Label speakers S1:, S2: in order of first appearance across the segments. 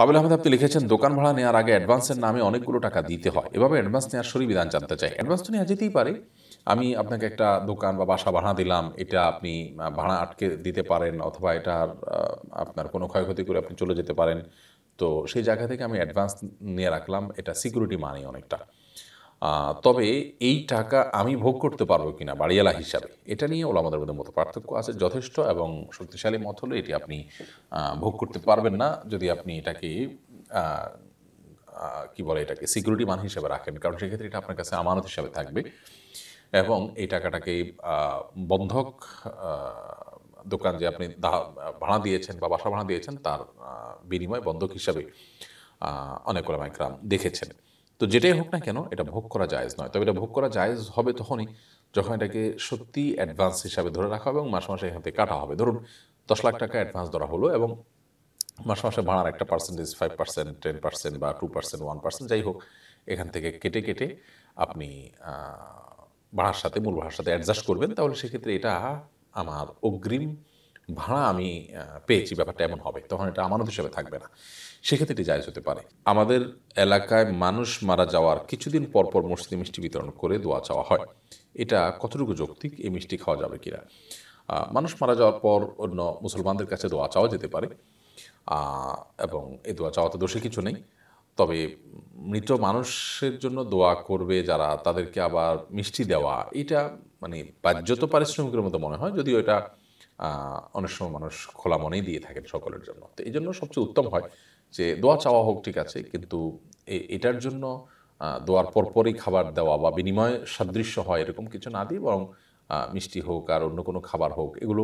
S1: পাবেল আহমেদ আপনি লিখেছেন দোকান ভাড়া নেওয়ার আগে অ্যাডভান্সের নামে অনেকগুলো টাকা দিতে হয় এভাবে অ্যাডভান্স নেওয়ার সরি বিধান জানতে চাই অ্যাডভান্স তো নেওয়া যেতেই পারে আমি আপনাকে একটা দোকান বা বাসা ভাড়া দিলাম এটা আপনি ভাড়া আটকে দিতে পারেন অথবা এটার আপনার কোনো ক্ষয়ক্ষতি করে আপনি চলে যেতে পারেন তো সেই জায়গা থেকে আমি অ্যাডভান্স নিয়ে রাখলাম এটা সিকিউরিটি মানি অনেকটা তবে এই টাকা আমি ভোগ করতে পারবো কিনা বাড়িয়ালা হিসাবে এটা নিয়ে ওলামাদের মধ্যে মতো পার্থক্য আছে যথেষ্ট এবং শক্তিশালী মত হলে এটি আপনি ভোগ করতে পারবেন না যদি আপনি এটাকে কি বলে এটাকে সিকিউরিটি মান হিসাবে রাখেন কারণ সেক্ষেত্রে এটা আপনার কাছে আমানত হিসাবে থাকবে এবং এই টাকাটাকে বন্ধক দোকান যে আপনি ভাড়া দিয়েছেন বা বাসা ভাড়া দিয়েছেন তার বিনিময়ে বন্ধক হিসাবে অনেক ওলামাইকরাম দেখেছেন তো যেটাই হোক না কেন এটা ভোগ করা জায়েজ নয় তবে এটা ভোগ করা যায়জ হবে তখনই যখন এটাকে সত্যি অ্যাডভান্স হিসাবে ধরে রাখা হবে এবং মাসে মাসে এখান থেকে কাটা হবে ধরুন দশ লাখ টাকা অ্যাডভান্স ধরা হলো এবং মাসে মাসে ভাড়ার একটা percentage five percent ten percent বা টু পার্সেন্ট ওয়ান পার্সেন্ট যাই হোক এখান থেকে কেটে কেটে আপনি ভাড়ার সাথে মূল ভাড়ার সাথে অ্যাডজাস্ট করবেন তাহলে সেক্ষেত্রে এটা আমার অগ্রিম ভাড়া আমি পেয়েছি ব্যাপারটা এমন হবে তখন এটা আমানত হিসেবে থাকবে না সেক্ষেত্রে এটি জায়জ হতে পারে আমাদের এলাকায় মানুষ মারা যাওয়ার কিছুদিন পরপর মসজিদে মিষ্টি বিতরণ করে দোয়া চাওয়া হয় এটা কতটুকু যৌক্তিক এই মিষ্টি খাওয়া যাবে কিনা মানুষ মারা যাওয়ার পর অন্য মুসলমানদের কাছে দোয়া চাওয়া যেতে পারে এবং এ দোয়া চাওয়াতে দোষে কিছু নেই তবে মৃত মানুষের জন্য দোয়া করবে যারা তাদেরকে আবার মিষ্টি দেওয়া এটা মানে বাহ্যত পারিশ্রমিকের মতো মনে হয় যদিও এটা অনেক সময় মানুষ খোলা মনেই দিয়ে থাকেন সকলের জন্য তো এই জন্য সবচেয়ে উত্তম হয় যে দোয়া চাওয়া হোক ঠিক আছে কিন্তু এটার জন্য দোয়ার পরপরই খাবার দেওয়া বা বিনিময় সাদৃশ্য হয় এরকম কিছু না দিয়ে বরং মিষ্টি হোক আর অন্য কোনো খাবার হোক এগুলো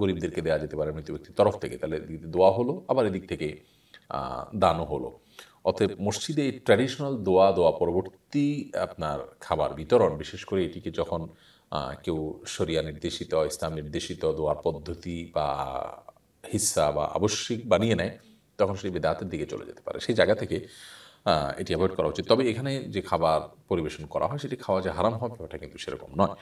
S1: গরিবদেরকে দেওয়া যেতে পারে মৃত ব্যক্তির তরফ থেকে তাহলে দোয়া হলো আবার এদিক থেকে দানও হলো অতএব মসজিদে এই ট্র্যাডিশনাল দোয়া দোয়া পরবর্তী আপনার খাবার বিতরণ বিশেষ করে এটিকে যখন কেউ সরিয়া নির্দেশিত ইসলাম নির্দেশিত দোয়ার পদ্ধতি বা হিসা বা আবশ্যিক বানিয়ে নেয় তখন সেই বেদাতের দিকে চলে যেতে পারে সেই জায়গা থেকে এটি অ্যাভয়েড করা উচিত তবে এখানে যে খাবার পরিবেশন করা হয় সেটি খাওয়া যে হারাম হবে ব্যাপারটা কিন্তু সেরকম নয়